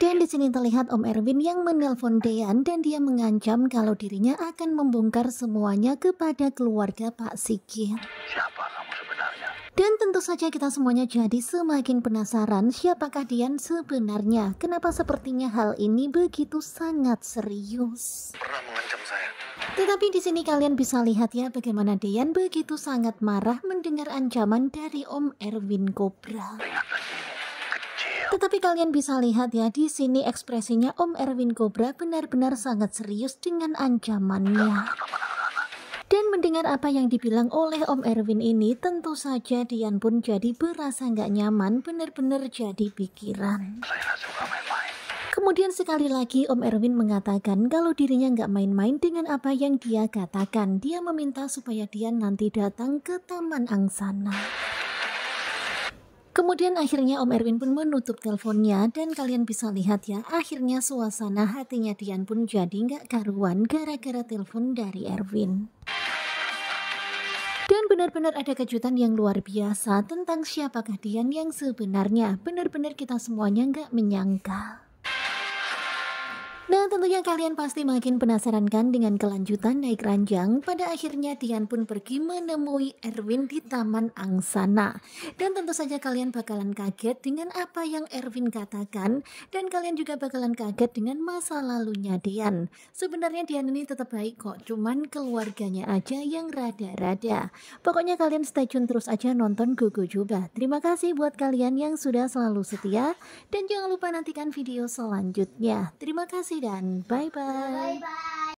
Dan di sini terlihat Om Erwin yang menelpon Dean dan dia mengancam kalau dirinya akan membongkar semuanya kepada keluarga Pak Sigit. Siapa kamu sebenarnya? Dan tentu saja kita semuanya jadi semakin penasaran siapakah Dian sebenarnya. Kenapa sepertinya hal ini begitu sangat serius? Pernah mengancam saya. Tetapi di sini kalian bisa lihat ya bagaimana Dian begitu sangat marah mendengar ancaman dari Om Erwin Cobra. Tetapi kalian bisa lihat ya di sini ekspresinya Om Erwin Cobra benar-benar sangat serius dengan ancamannya. Dan mendengar apa yang dibilang oleh Om Erwin ini, tentu saja Dian pun jadi berasa nggak nyaman, benar-benar jadi pikiran. Kemudian sekali lagi Om Erwin mengatakan kalau dirinya nggak main-main dengan apa yang dia katakan. Dia meminta supaya Dian nanti datang ke Taman Angsana. Kemudian akhirnya Om Erwin pun menutup teleponnya dan kalian bisa lihat ya akhirnya suasana hatinya Dian pun jadi nggak karuan gara-gara telepon dari Erwin. Dan benar-benar ada kejutan yang luar biasa tentang siapakah Dian yang sebenarnya. Benar-benar kita semuanya nggak menyangka. Nah tentunya kalian pasti makin penasaran kan dengan kelanjutan naik ranjang. Pada akhirnya Tian pun pergi menemui Erwin di Taman Angsana. Dan tentu saja kalian bakalan kaget dengan apa yang Erwin katakan. Dan kalian juga bakalan kaget dengan masa lalunya Dian. Sebenarnya Dian ini tetap baik kok, cuman keluarganya aja yang rada-rada. Pokoknya kalian stay tune terus aja nonton Gogo juga. Terima kasih buat kalian yang sudah selalu setia. Dan jangan lupa nantikan video selanjutnya. Terima kasih kasih dan bye-bye.